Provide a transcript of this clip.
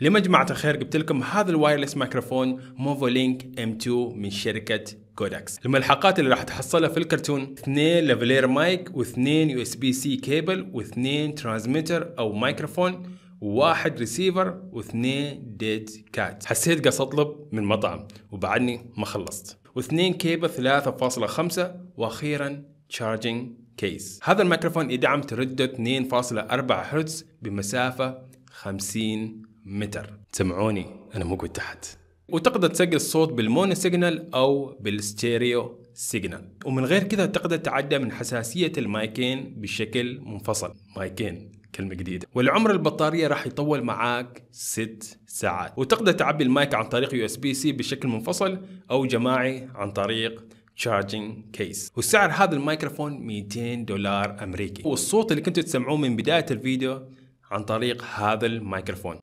لما جماعة الخير جبت لكم هذا الوايرلس مايكروفون موفو لينك ام 2 من شركة كودكس الملحقات اللي راح تحصلها في الكرتون اثنين لافلير مايك واثنين يو اس بي سي كيبل واثنين ترانزميتر او مايكروفون وواحد ريسيفر واثنين ديد كات حسيت قص اطلب من مطعم وبعدني ما خلصت واثنين كيبل 3.5 واخيرا تشارجنج كيس هذا الميكروفون يدعم تردد 2.4 هرتز بمسافة 50 متر سمعوني أنا مو قلت تحت وتقدر تسجل الصوت بالمونو سيجنال أو بالستيريو سيجنال ومن غير كذا تقدر تعدى من حساسية المايكين بشكل منفصل مايكين كلمة جديدة والعمر البطارية راح يطول معاك ست ساعات وتقدر تعبي المايك عن طريق يو اس بي سي بشكل منفصل أو جماعي عن طريق تشارجنج كيس وسعر هذا الميكروفون 200 دولار أمريكي والصوت اللي كنتوا تسمعوه من بداية الفيديو عن طريق هذا الميكروفون